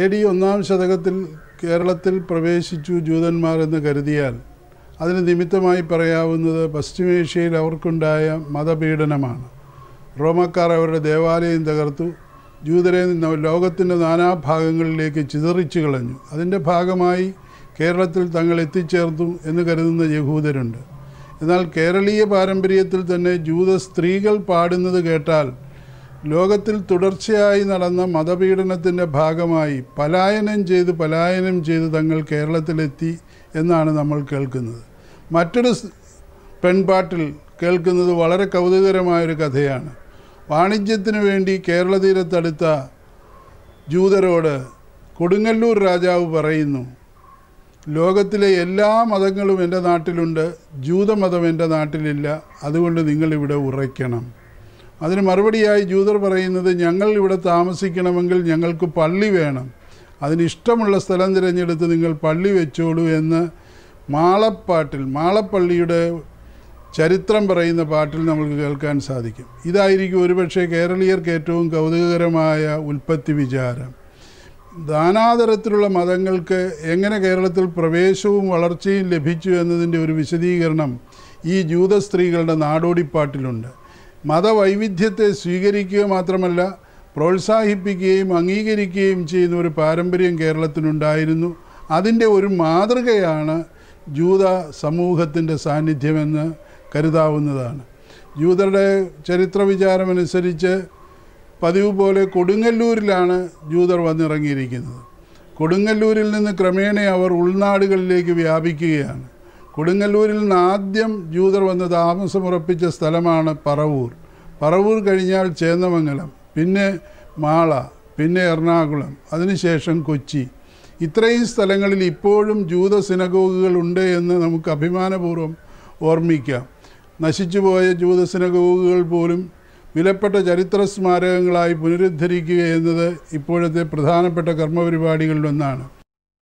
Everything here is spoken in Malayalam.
എ ഡി ഒന്നാം ശതകത്തിൽ കേരളത്തിൽ പ്രവേശിച്ചു ജൂതന്മാർ എന്ന് കരുതിയാൽ അതിന് നിമിത്തമായി പറയാവുന്നത് പശ്ചിമേഷ്യയിൽ അവർക്കുണ്ടായ മതപീഡനമാണ് റോമക്കാർ അവരുടെ ദേവാലയം തകർത്തു ജൂതരെ ലോകത്തിൻ്റെ നാനാഭാഗങ്ങളിലേക്ക് ചിതറിച്ചു കളഞ്ഞു അതിൻ്റെ ഭാഗമായി കേരളത്തിൽ തങ്ങൾ എത്തിച്ചേർത്തു എന്ന് കരുതുന്ന യഹൂദരുണ്ട് എന്നാൽ കേരളീയ പാരമ്പര്യത്തിൽ തന്നെ ജൂത സ്ത്രീകൾ പാടുന്നത് കേട്ടാൽ ലോകത്തിൽ തുടർച്ചയായി നടന്ന മതപീഡനത്തിൻ്റെ ഭാഗമായി പലായനം ചെയ്ത് പലായനം ചെയ്ത് തങ്ങൾ കേരളത്തിലെത്തി എന്നാണ് നമ്മൾ കേൾക്കുന്നത് മറ്റൊരു പെൺപാട്ടിൽ കേൾക്കുന്നത് വളരെ കൗതുകരമായൊരു കഥയാണ് വാണിജ്യത്തിനു വേണ്ടി കേരള തീരത്തടുത്ത ജൂതരോട് കൊടുങ്ങല്ലൂർ രാജാവ് പറയുന്നു ലോകത്തിലെ എല്ലാ മതങ്ങളും എൻ്റെ നാട്ടിലുണ്ട് ജൂതമതം എൻ്റെ നാട്ടിലില്ല അതുകൊണ്ട് നിങ്ങളിവിടെ ഉറയ്ക്കണം അതിന് മറുപടിയായി ജൂതർ പറയുന്നത് ഞങ്ങൾ ഇവിടെ താമസിക്കണമെങ്കിൽ ഞങ്ങൾക്ക് പള്ളി വേണം അതിന് ഇഷ്ടമുള്ള സ്ഥലം തിരഞ്ഞെടുത്ത് നിങ്ങൾ പള്ളി വെച്ചോളൂ എന്ന് മാളപ്പാട്ടിൽ മാളപ്പള്ളിയുടെ ചരിത്രം പറയുന്ന പാട്ടിൽ നമുക്ക് കേൾക്കാൻ സാധിക്കും ഇതായിരിക്കും ഒരുപക്ഷെ കേരളീയർക്ക് ഏറ്റവും കൗതുകകരമായ ഉൽപ്പത്തി വിചാരം ദാനാതരത്തിലുള്ള മതങ്ങൾക്ക് എങ്ങനെ കേരളത്തിൽ പ്രവേശവും വളർച്ചയും ലഭിച്ചു എന്നതിൻ്റെ ഒരു വിശദീകരണം ഈ ജൂത സ്ത്രീകളുടെ നാടോടിപ്പാട്ടിലുണ്ട് മതവൈവിധ്യത്തെ സ്വീകരിക്കുക മാത്രമല്ല പ്രോത്സാഹിപ്പിക്കുകയും അംഗീകരിക്കുകയും ചെയ്യുന്ന ഒരു പാരമ്പര്യം കേരളത്തിനുണ്ടായിരുന്നു അതിൻ്റെ ഒരു മാതൃകയാണ് ജൂത സമൂഹത്തിൻ്റെ സാന്നിധ്യമെന്ന് കരുതാവുന്നതാണ് ജൂതരുടെ ചരിത്ര വിചാരമനുസരിച്ച് പതിവ് പോലെ കൊടുങ്ങല്ലൂരിലാണ് ജൂതർ വന്നിറങ്ങിയിരിക്കുന്നത് കൊടുങ്ങല്ലൂരിൽ നിന്ന് ക്രമേണ അവർ ഉൾനാടുകളിലേക്ക് വ്യാപിക്കുകയാണ് കൊടുങ്ങല്ലൂരിൽ നിന്ന് ആദ്യം ജൂതർ വന്ന് താമസമുറപ്പിച്ച സ്ഥലമാണ് പറവൂർ പറവൂർ കഴിഞ്ഞാൽ ചേന്നമംഗലം പിന്നെ മാള പിന്നെ എറണാകുളം അതിനുശേഷം കൊച്ചി ഇത്രയും സ്ഥലങ്ങളിൽ ഇപ്പോഴും ജൂത സിനഗോഗുകൾ ഉണ്ട് എന്ന് നമുക്ക് അഭിമാനപൂർവ്വം ഓർമ്മിക്കാം നശിച്ചുപോയ ജൂത സിനഗോഗുകൾ പോലും വിലപ്പെട്ട ചരിത്ര സ്മാരകങ്ങളായി പുനരുദ്ധരിക്കുക എന്നത് ഇപ്പോഴത്തെ പ്രധാനപ്പെട്ട കർമ്മപരിപാടികളിലൊന്നാണ്